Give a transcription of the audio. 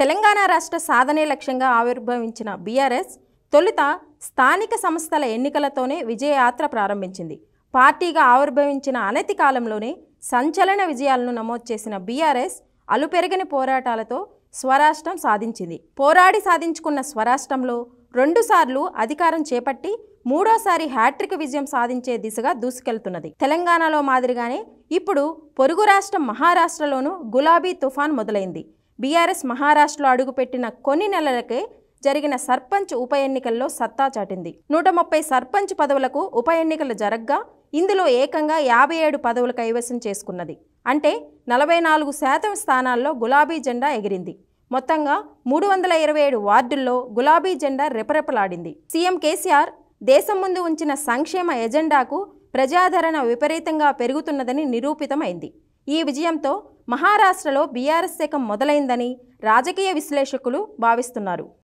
తెలంగాణ రాష్ట్ర సాధనే లక్ష్యంగా ఆవిర్భవించిన బీఆర్ఎస్ తొలుత స్థానిక సంస్థల ఎన్నికలతోనే విజయయాత్ర ప్రారంభించింది పార్టీగా ఆవిర్భవించిన అనతి కాలంలోనే సంచలన విజయాలను నమోదు చేసిన బీఆర్ఎస్ అలుపెరగని పోరాటాలతో స్వరాష్ట్రం సాధించింది పోరాడి సాధించుకున్న స్వరాష్ట్రంలో రెండుసార్లు అధికారం చేపట్టి మూడోసారి హ్యాట్రిక్ విజయం సాధించే దిశగా దూసుకెళ్తున్నది తెలంగాణలో మాదిరిగానే ఇప్పుడు పొరుగు రాష్ట్రం మహారాష్ట్రలోనూ గులాబీ తుఫాన్ మొదలైంది బీఆర్ఎస్ మహారాష్ట్రలో అడుగుపెట్టిన కొన్ని నెలలకే జరిగిన సర్పంచ్ ఉప ఎన్నికల్లో సత్తా చాటింది నూట ముప్పై సర్పంచ్ పదవులకు ఉప ఎన్నికలు జరగ్గా ఇందులో ఏకంగా యాభై ఏడు పదవులు కైవసం చేసుకున్నది అంటే నలభై నాలుగు శాతం స్థానాల్లో గులాబీ జెండా ఎగిరింది మొత్తంగా మూడు వందల ఇరవై ఏడు వార్డుల్లో గులాబీ జెండా రెపరెపలాడింది సీఎం కేసీఆర్ దేశం ముందు ఉంచిన సంక్షేమ ఎజెండాకు ప్రజాదరణ విపరీతంగా పెరుగుతున్నదని నిరూపితమైంది ఈ విజయంతో మహారాష్ట్రలో బీఆర్ఎస్ శకం మొదలైందని రాజకీయ విశ్లేషకులు భావిస్తున్నారు